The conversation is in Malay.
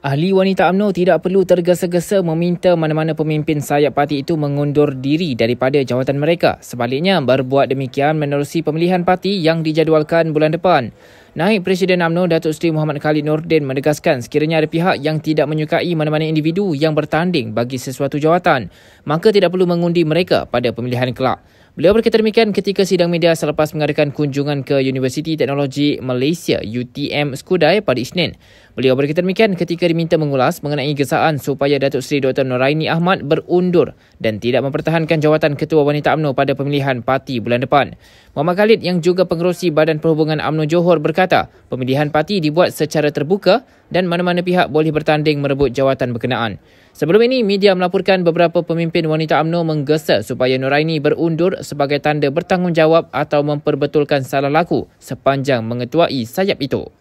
Ahli wanita UMNO tidak perlu tergesa-gesa meminta mana-mana pemimpin sayap parti itu mengundur diri daripada jawatan mereka. Sebaliknya, berbuat demikian menerusi pemilihan parti yang dijadualkan bulan depan. Naik Presiden UMNO Datuk Seri Muhammad Khalid Nordin menegaskan sekiranya ada pihak yang tidak menyukai mana-mana individu yang bertanding bagi sesuatu jawatan, maka tidak perlu mengundi mereka pada pemilihan kelak. Beliau berkata demikian ketika sidang media selepas mengadakan kunjungan ke Universiti Teknologi Malaysia UTM Skudai pada Isnin. Beliau berkata demikian ketika diminta mengulas mengenai gesaan supaya Datuk Seri Dr. Noraini Ahmad berundur dan tidak mempertahankan jawatan Ketua Wanita UMNO pada pemilihan parti bulan depan. Muhammad Khalid yang juga pengerusi Badan Perhubungan UMNO Johor berkata berkata, pemilihan parti dibuat secara terbuka dan mana-mana pihak boleh bertanding merebut jawatan berkenaan. Sebelum ini, media melaporkan beberapa pemimpin wanita UMNO menggesa supaya Nuraini berundur sebagai tanda bertanggungjawab atau memperbetulkan salah laku sepanjang mengetuai sayap itu.